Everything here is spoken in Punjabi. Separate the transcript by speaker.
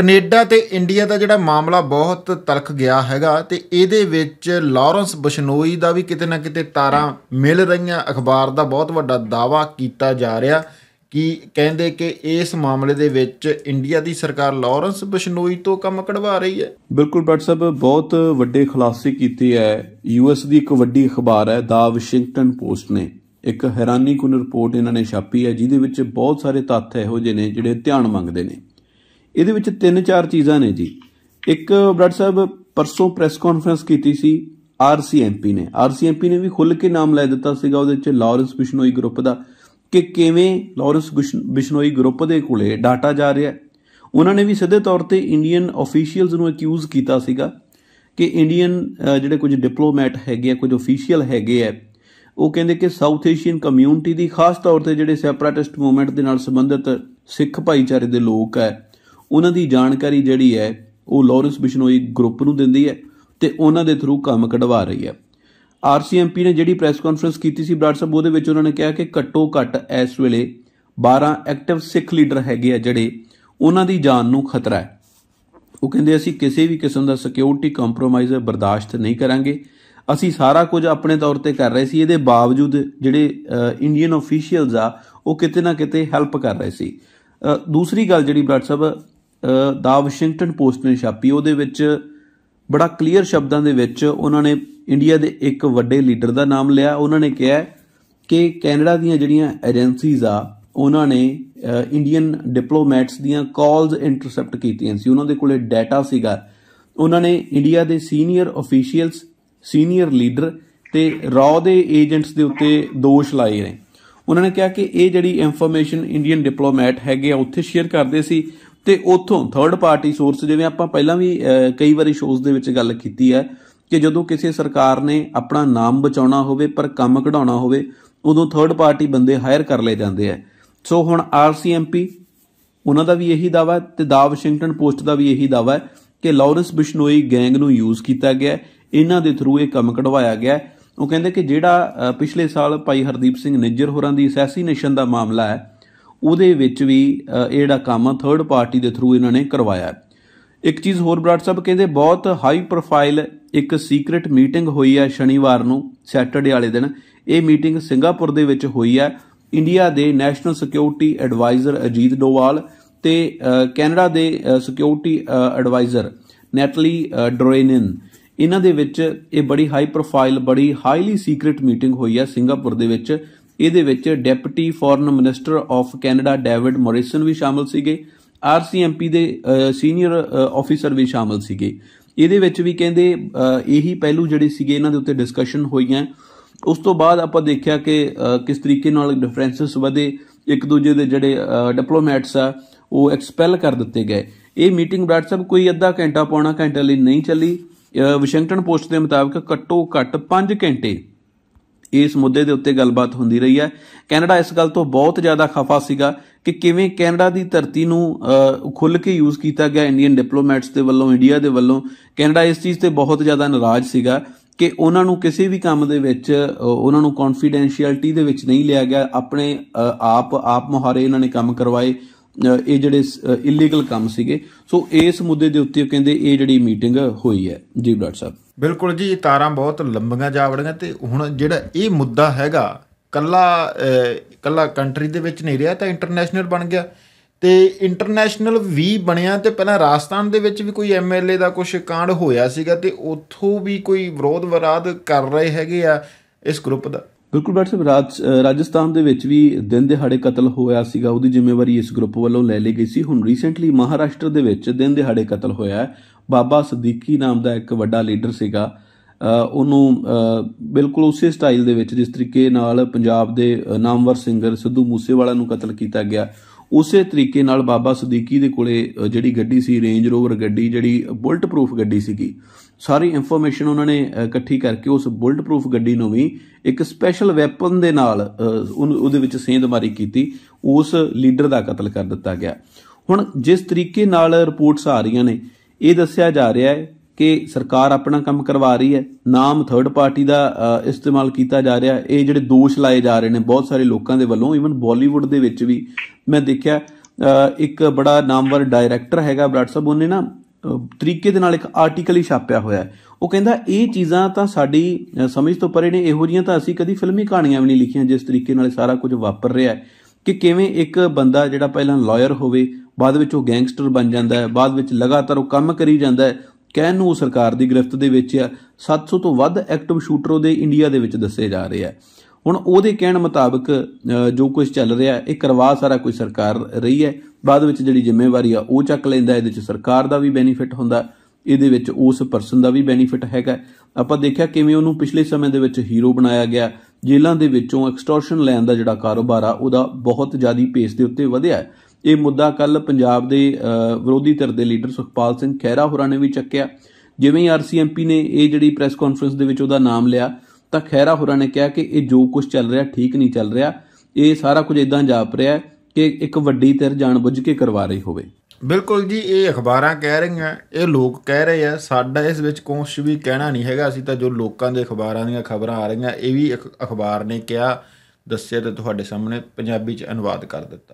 Speaker 1: ਕੈਨੇਡਾ ਤੇ ਇੰਡੀਆ ਦਾ ਜਿਹੜਾ ਮਾਮਲਾ ਬਹੁਤ ਤਲਖ ਗਿਆ ਹੈਗਾ ਤੇ ਇਹਦੇ ਵਿੱਚ ਲਾਰੈਂਸ ਬਸ਼ਨੋਈ ਦਾ ਵੀ ਕਿਤੇ ਨਾ ਕਿਤੇ ਤਾਰਾਂ ਮਿਲ ਰਹੀਆਂ ਅਖਬਾਰ ਦਾ ਬਹੁਤ ਵੱਡਾ ਦਾਵਾ ਕੀਤਾ ਜਾ ਰਿਹਾ ਕਿ ਕਹਿੰਦੇ ਕਿ ਇਸ ਮਾਮਲੇ ਦੇ ਵਿੱਚ ਇੰਡੀਆ ਦੀ ਸਰਕਾਰ ਲਾਰੈਂਸ ਬਸ਼ਨੋਈ ਤੋਂ ਕੰਮ ਕਢਵਾ ਰਹੀ ਹੈ
Speaker 2: ਬਿਲਕੁਲ ਬਟ ਸਭ ਬਹੁਤ ਵੱਡੇ ਖੁਲਾਸੇ ਕੀਤੇ ਹੈ ਯੂ ਐਸ ਦੀ ਇੱਕ ਵੱਡੀ ਅਖਬਾਰ ਹੈ ਦਾ ਵਾਸ਼ਿੰਗਟਨ ਪੋਸਟ ਨੇ ਇੱਕ ਹੈਰਾਨੀਕੁਨ ਰਿਪੋਰਟ ਇਹਨਾਂ ਨੇ ਛਾਪੀ ਹੈ ਜਿਹਦੇ ਵਿੱਚ ਬਹੁਤ ਸਾਰੇ ਤੱਥ ਇਹੋ ਜਿਹੇ ਨੇ ਜਿਹੜੇ ਧਿਆਨ ਮੰਗਦੇ ਨੇ ਇਹਦੇ ਵਿੱਚ ਤਿੰਨ ਚਾਰ ਚੀਜ਼ਾਂ ਨੇ ਜੀ ਇੱਕ ਬ੍ਰੈਡ ਸਾਹਿਬ ਪਰਸੋਂ ਪ੍ਰੈਸ ਕਾਨਫਰੰਸ ਕੀਤੀ ਸੀ ਆਰਸੀਐਮਪੀ ਨੇ ਆਰਸੀਐਮਪੀ ਨੇ ਵੀ ਖੁੱਲ ਕੇ ਨਾਮ ਲੈ ਦਿੱਤਾ ਸੀਗਾ ਉਹਦੇ ਵਿੱਚ ਲਾਰੈਂਸ ਬਿਸ਼ਨੋਈ ਗਰੁੱਪ ਦਾ ਕਿ ਕਿਵੇਂ ਲਾਰੈਂਸ ਬਿਸ਼ਨੋਈ ਗਰੁੱਪ ਦੇ ਕੋਲੇ ਡਾਟਾ ਜਾ ਰਿਹਾ ਉਹਨਾਂ ਨੇ ਵੀ ਸਿੱਧੇ ਤੌਰ ਤੇ ਇੰਡੀਅਨ ਅਫੀਸ਼ੀਅਲਸ ਨੂੰ ਅਕਿਊਜ਼ ਕੀਤਾ ਸੀਗਾ ਕਿ ਇੰਡੀਅਨ ਜਿਹੜੇ ਕੁਝ ਡਿਪਲੋਮੈਟ ਹੈਗੇ ਆ ਕੁਝ ਅਫੀਸ਼ੀਅਲ ਹੈਗੇ ਆ ਉਹ ਕਹਿੰਦੇ ਕਿ ਸਾਊਥ ਏਸ਼ੀਅਨ ਕਮਿਊਨਿਟੀ ਦੀ ਖਾਸ ਤੌਰ ਤੇ ਜਿਹੜੇ ਸੈਪਰੇਟਿਸਟ ਮੂਵਮੈਂਟ ਦੇ ਨਾਲ ਸੰਬੰਧਿਤ ਸਿੱਖ ਭਾਈਚਾਰੇ ਦੇ ਲੋਕ ਹੈ ਉਹਨਾਂ ਦੀ ਜਾਣਕਾਰੀ ਜਿਹੜੀ ਹੈ ਉਹ ਲਾਰੈਂਸ ਬਿਸ਼ਨੋਈ ਗਰੁੱਪ ਨੂੰ ਦਿੰਦੀ ਹੈ ਤੇ ਉਹਨਾਂ ਦੇ ਥਰੂ ਕੰਮ ਕਢਵਾ ਰਹੀ ਹੈ ਆਰਸੀਐਮਪੀ ਨੇ ਜਿਹੜੀ ਪ੍ਰੈਸ ਕਾਨਫਰੰਸ ਕੀਤੀ ਸੀ ਬਰਾੜ ਸਾਹਿਬ ਉਹਦੇ ਵਿੱਚ ਉਹਨਾਂ ਨੇ ਕਿਹਾ ਕਿ ਘੱਟੋ ਘੱਟ ਇਸ ਵੇਲੇ 12 ਐਕਟਿਵ ਸਿੱਖ ਲੀਡਰ ਹੈਗੇ ਆ ਜਿਹੜੇ ਉਹਨਾਂ ਦੀ ਜਾਨ ਨੂੰ ਖਤਰਾ ਹੈ ਉਹ ਕਹਿੰਦੇ ਅਸੀਂ ਕਿਸੇ ਵੀ ਕਿਸਮ ਦਾ ਸਿਕਿਉਰਿਟੀ ਕੰਪਰੋਮਾਈਜ਼ ਬਰਦਾਸ਼ਤ ਨਹੀਂ ਕਰਾਂਗੇ ਅਸੀਂ ਸਾਰਾ ਕੁਝ ਆਪਣੇ ਤੌਰ ਤੇ ਕਰ ਰਹੇ ਸੀ ਇਹਦੇ ਬਾਵਜੂਦ ਜਿਹੜੇ ਇੰਡੀਅਨ ਅਫੀਸ਼ੀਅਲਸ ਆ ਉਹ ਕਿਤੇ ਨਾ ਕਿਤੇ ਹੈਲਪ ਕਰ ਰਹੇ ਸੀ ਦੂਸਰੀ ਗੱਲ ਜਿਹੜੀ ਬਰਾੜ ਸਾਹਿਬ ਦਾ ਵਾਸ਼ਿੰਗਟਨ ਪੋਸਟ ਨੇ ਛਾਪੀ ਉਹਦੇ ਵਿੱਚ ਬੜਾ ਕਲੀਅਰ ਸ਼ਬਦਾਂ ਦੇ ਵਿੱਚ ਉਹਨਾਂ ਨੇ ਇੰਡੀਆ ਦੇ ਇੱਕ ਵੱਡੇ ਲੀਡਰ ਦਾ ਨਾਮ ਲਿਆ ਉਹਨਾਂ ਨੇ ਕਿਹਾ ਕਿ ਕੈਨੇਡਾ ਦੀਆਂ ਜਿਹੜੀਆਂ ਏਜੰਸੀਜ਼ ਆ ਉਹਨਾਂ ਨੇ ਇੰਡੀਅਨ ਡਿਪਲੋਮੈਟਸ ਦੀਆਂ ਕਾਲਸ ਇੰਟਰਸੈਪਟ ਕੀਤੀਆਂ ਸੀ ਉਹਨਾਂ ਦੇ ਕੋਲੇ ਡਾਟਾ ਸੀਗਾ ਉਹਨਾਂ ਨੇ ਇੰਡੀਆ ਦੇ ਸੀਨੀਅਰ ਅਫੀਸ਼ੀਅਲਸ ਸੀਨੀਅਰ ਲੀਡਰ ਤੇ ਰੌ ਦੇ ਏਜੰਟਸ ਦੇ ਉੱਤੇ ਦੋਸ਼ ਲਾਏ ਨੇ ਉਹਨਾਂ ਨੇ ਕਿਹਾ ਕਿ ਇਹ ਜਿਹੜੀ ਇਨਫੋਰਮੇਸ਼ਨ ਇੰਡੀਅਨ ਡਿਪਲੋਮੈਟ ਹੈਗੇ ਆ ਉੱਥੇ ਸ਼ੇਅਰ ਕਰਦੇ ਸੀ ਤੇ ਉਥੋਂ ਥਰਡ ਪਾਰਟੀ ਸੋਰਸ ਜਿਵੇਂ ਆਪਾਂ ਪਹਿਲਾਂ ਵੀ ਕਈ ਵਾਰੀ ਸ਼ੋਜ਼ ਦੇ ਵਿੱਚ ਗੱਲ ਕੀਤੀ ਹੈ ਕਿ ਜਦੋਂ ਕਿਸੇ ਸਰਕਾਰ ਨੇ ਆਪਣਾ ਨਾਮ ਬਚਾਉਣਾ ਹੋਵੇ ਪਰ ਕੰਮ ਕਢਾਉਣਾ ਹੋਵੇ ਉਦੋਂ ਥਰਡ ਪਾਰਟੀ ਬੰਦੇ ਹਾਇਰ ਕਰ ਲਏ ਜਾਂਦੇ ਆ ਸੋ ਹੁਣ ਆਰਸੀਐਮਪੀ ਉਹਨਾਂ ਦਾ ਵੀ ਇਹੀ ਦਾਵਾ ਤੇ ਦਾ ਵਾਸ਼ਿੰਗਟਨ ਪੋਸਟ ਦਾ ਵੀ ਇਹੀ ਦਾਵਾ ਹੈ ਕਿ ਲਾਰੈਂਸ ਬਿਸ਼ਨੋਈ ਗੈਂਗ ਨੂੰ ਯੂਜ਼ ਕੀਤਾ ਗਿਆ ਇਹਨਾਂ ਦੇ ਥਰੂ ਇਹ ਕੰਮ ਕਢਵਾਇਆ ਗਿਆ ਉਹ ਕਹਿੰਦੇ ਕਿ ਜਿਹੜਾ ਪਿਛਲੇ ਸਾਲ ਭਾਈ ਹਰਦੀਪ ਸਿੰਘ ਨਿੱਜਰ ਹੋਰਾਂ ਦੀ ਅਸੈਸੀਨੇਸ਼ਨ ਦਾ ਮਾਮਲਾ ਹੈ ਉਹਦੇ ਵਿੱਚ ਵੀ ਇਹ ਜਿਹੜਾ ਕੰਮ ਥਰਡ ਪਾਰਟੀ ਦੇ ਥਰੂ ਇਹਨਾਂ ਨੇ ਕਰਵਾਇਆ ਇੱਕ ਚੀਜ਼ ਹੋਰ ਬਰਾੜ ਸਾਹਿਬ ਕਹਿੰਦੇ ਬਹੁਤ ਹਾਈ ਪ੍ਰੋਫਾਈਲ ਇੱਕ ਸੀਕ੍ਰੀਟ ਮੀਟਿੰਗ ਹੋਈ ਹੈ ਸ਼ਨੀਵਾਰ ਨੂੰ ਸੈਟਰਡੇ ਵਾਲੇ ਦਿਨ ਇਹ ਮੀਟਿੰਗ ਸਿੰਗਾਪੁਰ ਦੇ ਵਿੱਚ ਹੋਈ ਹੈ ਇੰਡੀਆ ਦੇ national security adviser Ajit Doval ਤੇ ਕੈਨੇਡਾ ਦੇ ਸਿਕਿਉਰਿਟੀ ਐਡਵਾਈਜ਼ਰ ਨੈਟਲੀ ਡਰੋਇਨਨ ਇਹਨਾਂ ਦੇ ਵਿੱਚ ਇਹ ਬੜੀ ਹਾਈ ਪ੍ਰੋਫਾਈਲ ਬੜੀ ਹਾਈਲੀ ਸੀਕ੍ਰੀਟ ਮੀਟਿੰਗ ਹੋਈ ਹੈ ਸਿੰਗਾਪੁਰ ਦੇ ਵਿੱਚ ਇਹਦੇ ਵਿੱਚ deputy foreign minister of Canada David Morrison ਵੀ ਸ਼ਾਮਲ ਸੀਗੇ ਆਰਸੀਐਮਪੀ ਦੇ ਸੀਨੀਅਰ ਆਫੀਸਰ ਵੀ ਸ਼ਾਮਲ ਸੀਗੇ ਇਹਦੇ ਵਿੱਚ ਵੀ ਕਹਿੰਦੇ ਇਹੀ ਪਹਿਲੂ ਜਿਹੜੇ ਸੀਗੇ ਇਹਨਾਂ ਦੇ ਉੱਤੇ ਡਿਸਕਸ਼ਨ ਹੋਈਆਂ ਉਸ ਤੋਂ ਬਾਅਦ ਆਪਾਂ ਦੇਖਿਆ ਕਿ ਕਿਸ ਤਰੀਕੇ ਨਾਲ ਡਿਫਰੈਂਸਸ ਵਧੇ ਇੱਕ ਦੂਜੇ ਦੇ ਜਿਹੜੇ ਡਿਪਲੋਮੈਟਸ ਆ ਉਹ ਐਕਸਪੈਲ ਕਰ ਦਿੱਤੇ ਗਏ ਇਹ ਮੀਟਿੰਗ ਬ੍ਰਾਡ ਸਾਹਿਬ ਕੋਈ ਅੱਧਾ ਘੰਟਾ ਪੌਣਾ ਘੰਟਾ ਲਈ ਨਹੀਂ ਚੱਲੀ ਵਾਸ਼ਿੰਗਟਨ ਪੋਸਟ ਦੇ ਮੁਤਾਬਕ ਘੱਟੋ ਘੱਟ 5 ਘੰਟੇ ਇਸ ਮੁੱਦੇ ਦੇ ਉੱਤੇ ਗੱਲਬਾਤ ਹੁੰਦੀ ਰਹੀ ਹੈ ਕੈਨੇਡਾ ਇਸ ਗੱਲ ਤੋਂ ਬਹੁਤ ਜ਼ਿਆਦਾ ਖਫਾ ਸੀਗਾ ਕਿ ਕਿਵੇਂ ਕੈਨੇਡਾ ਦੀ ਧਰਤੀ ਨੂੰ ਖੁੱਲ ਕੇ ਯੂਜ਼ ਕੀਤਾ ਗਿਆ ਇੰਡੀਅਨ ਡਿਪਲੋਮੈਟਸ ਦੇ ਵੱਲੋਂ ਇੰਡੀਆ ਦੇ ਵੱਲੋਂ ਕੈਨੇਡਾ ਇਸ ਚੀਜ਼ ਤੇ ਬਹੁਤ ਜ਼ਿਆਦਾ ਨਾਰਾਜ਼ ਸੀਗਾ ਕਿ ਉਹਨਾਂ ਨੂੰ ਕਿਸੇ ਵੀ ਕੰਮ ਦੇ ਵਿੱਚ ਉਹਨਾਂ ਨੂੰ ਕੌਨਫੀਡੈਂਸ਼ੀਅਲਟੀ ਦੇ ਵਿੱਚ ਨਹੀਂ ਲਿਆ ਗਿਆ ਆਪਣੇ ਆਪ ਆਪ ਮੁਹਾਰੇ ਇਹਨਾਂ ਨੇ ਕੰਮ ਕਰਵਾਏ ਇਹ ਜਿਹੜੇ ਇਲੀਗਲ ਕੰਮ ਸੀਗੇ ਸੋ ਇਸ ਮੁੱਦੇ ਦੇ ਉੱਤੇ ਉਹ ਕਹਿੰਦੇ ਇਹ ਜਿਹੜੀ ਮੀਟਿੰਗ ਹੋਈ ਹੈ ਜੀ ਬਰਾੜ ਸਾਹਿਬ ਬਿਲਕੁਲ ਜੀ ਤਾਰਾਂ ਬਹੁਤ
Speaker 1: ਲੰਬੀਆਂ ਜਾਵੜੀਆਂ ਤੇ ਹੁਣ ਜਿਹੜਾ ਇਹ ਮੁੱਦਾ ਹੈਗਾ ਕੱਲਾ ਕੱਲਾ ਕੰਟਰੀ ਦੇ ਵਿੱਚ ਨਹੀਂ ਰਿਹਾ ਤਾਂ ਇੰਟਰਨੈਸ਼ਨਲ ਬਣ ਗਿਆ ਤੇ ਇੰਟਰਨੈਸ਼ਨਲ ਵੀ ਬਣਿਆ ਤੇ ਪਹਿਲਾਂ ਰਾਜਸਥਾਨ ਦੇ ਵਿੱਚ ਵੀ ਕੋਈ ਐਮਐਲਏ ਦਾ ਕੁਝ ਕਾਂਡ ਹੋਇਆ ਸੀਗਾ ਤੇ ਉੱਥੋਂ ਵੀ ਕੋਈ ਵਿਰੋਧ ਵਿਰਾਦ ਕਰ ਰਹੇ ਹੈਗੇ ਆ ਇਸ ਗਰੁੱਪ ਦਾ
Speaker 2: ਬਿਲਕੁਲ ਡਾਕਟਰ ਸਾਹਿਬ ਰਾਜ ਰਾਜਸਥਾਨ ਦੇ ਵਿੱਚ ਵੀ ਦਿਨ ਦਿਹਾੜੇ ਕਤਲ ਹੋਇਆ ਸੀਗਾ ਉਹਦੀ ਜ਼ਿੰਮੇਵਾਰੀ ਇਸ ਗਰੁੱਪ ਵੱਲੋਂ ਲੈ ਲਈ ਗਈ ਸੀ ਹੁਣ ਰੀਸੈਂਟਲੀ ਮਹਾਰਾਸ਼ਟਰ ਦੇ ਵਿੱਚ ਦਿਨ ਦਿਹਾੜੇ ਕਤਲ ਹੋਇਆ ਬਾਬਾ ਸਦੀਕੀ ਨਾਮ ਦਾ ਇੱਕ ਵੱਡਾ ਲੀਡਰ ਸੀਗਾ ਉਹਨੂੰ ਬਿਲਕੁਲ ਉਸੇ ਸਟਾਈਲ ਦੇ ਵਿੱਚ ਜਿਸ ਤਰੀਕੇ ਨਾਲ ਪੰਜਾਬ ਦੇ ਨਾਮਵਰ ਸਿੰਗਰ ਸਿੱਧੂ ਮੂਸੇਵਾਲਾ ਨੂੰ ਕਤਲ ਕੀਤਾ ਗਿਆ ਉਸੇ ਤਰੀਕੇ ਨਾਲ ਬਾਬਾ ਸਦੀਕੀ ਦੇ ਕੋਲੇ ਜਿਹੜੀ ਗੱਡੀ ਸੀ ਰੇਂਜ ਰੋਵਰ ਗੱਡੀ ਜਿਹੜੀ ਬੁਲਟ ਪ੍ਰੂਫ ਗੱਡੀ ਸੀਗੀ ਸਾਰੀ ਇਨਫੋਰਮੇਸ਼ਨ ਉਹਨਾਂ ਨੇ ਇਕੱਠੀ ਕਰਕੇ ਉਸ ਬੁਲਟ ਪ੍ਰੂਫ ਗੱਡੀ ਨੂੰ ਵੀ ਇੱਕ ਸਪੈਸ਼ਲ ਵੈਪਨ ਦੇ ਨਾਲ ਉਹਦੇ ਵਿੱਚ ਸੇਂਦਮਾਰੀ ਕੀਤੀ ਉਸ ਲੀਡਰ ਦਾ ਕਤਲ ਕਰ ਦਿੱਤਾ ਗਿਆ ਹੁਣ ਜਿਸ ਤਰੀਕੇ ਨਾਲ ਰਿਪੋਰਟਸ ਆ ਰਹੀਆਂ ਨੇ ਇਹ ਦੱਸਿਆ ਜਾ ਰਿਹਾ ਹੈ ਕਿ ਸਰਕਾਰ ਆਪਣਾ ਕੰਮ ਕਰਵਾ ਰਹੀ ਹੈ ਨਾਮ ਥਰਡ ਪਾਰਟੀ ਦਾ ਇਸਤੇਮਾਲ ਕੀਤਾ ਜਾ ਰਿਹਾ ਇਹ ਜਿਹੜੇ ਦੋਸ਼ ਲਾਏ ਜਾ ਰਹੇ ਨੇ ਬਹੁਤ ਸਾਰੇ ਲੋਕਾਂ ਦੇ ਵੱਲੋਂ ਇਵਨ ਬਾਲੀਵੁੱਡ ਦੇ ਵਿੱਚ ਵੀ ਮੈਂ ਦੇਖਿਆ ਇੱਕ ਬੜਾ ਨਾਮਵਰ ਡਾਇਰੈਕਟਰ ਹੈਗਾ ਬਰਾੜ ਸਾਹਿਬ ਉਹਨੇ ਨਾ ਤਰੀਕੇ ਦੇ ਨਾਲ ਇੱਕ ਆਰਟੀਕਲ ਹੀ ਛਾਪਿਆ ਹੋਇਆ ਉਹ ਕਹਿੰਦਾ ਇਹ ਚੀਜ਼ਾਂ ਤਾਂ ਸਾਡੀ ਸਮਝ ਤੋਂ ਪਰੇ ਨੇ ਇਹੋ ਜੀਆਂ ਤਾਂ ਅਸੀਂ ਕਦੀ ਫਿਲਮੀ ਕਹਾਣੀਆਂ ਵੀ ਨਹੀਂ ਲਿਖੀਆਂ ਜਿਸ ਤਰੀਕੇ ਨਾਲ ਸਾਰਾ ਕੁਝ ਵਾਪਰ ਰਿਹਾ ਹੈ ਕਿ ਕਿਵੇਂ ਇੱਕ ਬੰਦਾ ਜਿਹੜਾ ਪਹਿਲਾਂ ਲਾਇਰ ਹੋਵੇ ਬਾਅਦ ਵਿੱਚ ਉਹ ਗੈਂਗਸਟਰ ਬਣ ਜਾਂਦਾ ਹੈ ਬਾਅਦ ਵਿੱਚ ਲਗਾਤਾਰ ਉਹ ਕੰਮ ਕਰੀ ਜਾਂਦਾ ਹੈ ਕਹਿਣ ਨੂੰ ਸਰਕਾਰ ਦੀ ਗ੍ਰਿਫਤ ਦੇ ਵਿੱਚ ਆ 700 ਤੋਂ ਵੱਧ ਐਕਟਿਵ ਸ਼ੂਟਰ ਉਹਦੇ ਇੰਡੀਆ ਦੇ ਵਿੱਚ ਦੱਸੇ ਜਾ ਰਹੇ ਆ ਹੁਣ ਉਹਦੇ ਕਹਿਣ ਮੁਤਾਬਕ ਜੋ ਕੁਝ ਚੱਲ ਰਿਹਾ ਇਹ ਕਰਵਾ ਸਾਰਾ ਕੋਈ ਸਰਕਾਰ ਰਹੀ ਹੈ ਬਾਅਦ ਵਿੱਚ ਜਿਹੜੀ ਜ਼ਿੰਮੇਵਾਰੀ ਆ ਉਹ ਚੱਕ ਲੈਂਦਾ ਇਹਦੇ ਵਿੱਚ ਸਰਕਾਰ ਦਾ ਵੀ ਬੈਨੀਫਿਟ ਹੁੰਦਾ ਇਹਦੇ ਵਿੱਚ ਉਸ ਪਰਸਨ ਦਾ ਵੀ ਬੈਨੀਫਿਟ ਹੈਗਾ ਆਪਾਂ ਦੇਖਿਆ ਕਿਵੇਂ ਉਹਨੂੰ ਪਿਛਲੇ ਸਮੇਂ ਦੇ ਵਿੱਚ ਹੀਰੋ ਬਣਾਇਆ ਗਿਆ ਜੇਲ੍ਹਾਂ ਦੇ ਵਿੱਚੋਂ ਐਕਸਟੋਰਸ਼ਨ ਲੈਣ ਦਾ ਜਿਹੜਾ ਕਾਰੋਬਾਰ ਆ ਉਹਦਾ ਬਹੁਤ ਜ਼ਿਆਦਾ ਪੇਸ ਦੇ ਉੱਤੇ ਵਧਿਆ ਇਹ ਮੁੱਦਾ ਕੱਲ ਪੰਜਾਬ ਦੇ ਵਿਰੋਧੀ ਧਿਰ ਦੇ ਲੀਡਰ ਸੁਖਪਾਲ ਸਿੰਘ ਖਹਿਰਾ ਹੋਰਾਂ ਨੇ ਵੀ ਚੱਕਿਆ ਜਿਵੇਂ ਹੀ ਆਰਸੀਐਮਪੀ ਨੇ ਇਹ ਜਿਹੜੀ ਪ੍ਰੈਸ ਕਾਨਫਰੰਸ ਦੇ ਵਿੱਚ ਉਹਦਾ ਨਾਮ ਲਿਆ ਤਾਂ ਖਹਿਰਾ ਹੋਰਾਂ ਨੇ ਕਿਹਾ ਕਿ ਇਹ ਜੋ ਕੁਝ ਚੱਲ ਰਿਹਾ ਠੀਕ ਨਹੀਂ ਚੱਲ ਰਿਹਾ ਇਹ ਸਾਰਾ ਕੁਝ ਇਦਾਂ ਜਾਪ ਰਿਹਾ ਕਿ ਇੱਕ ਵੱਡੀ ਧਿਰ ਜਾਣਬੁੱਝ ਕੇ ਕਰਵਾ ਰਹੀ ਹੋਵੇ ਬਿਲਕੁਲ ਜੀ ਇਹ ਅਖਬਾਰਾਂ
Speaker 1: ਕਹਿ ਰਹੀਆਂ ਇਹ ਲੋਕ ਕਹਿ ਰਹੇ ਆ ਸਾਡਾ ਇਸ ਵਿੱਚ ਕੁਝ ਵੀ ਕਹਿਣਾ ਨਹੀਂ ਹੈਗਾ ਅਸੀਂ ਤਾਂ ਜੋ ਲੋਕਾਂ ਦੇ ਅਖਬਾਰਾਂ ਦੀਆਂ ਖਬਰਾਂ ਆ ਰਹੀਆਂ ਇਹ ਵੀ ਇੱਕ ਅਖਬਾਰ ਨੇ ਕਿਹਾ ਦੱਸਿਆ ਤੇ ਤੁਹਾਡੇ ਸਾਹਮਣੇ ਪੰਜਾਬੀ ਚ ਅਨੁਵਾਦ ਕਰ ਦਿੱਤਾ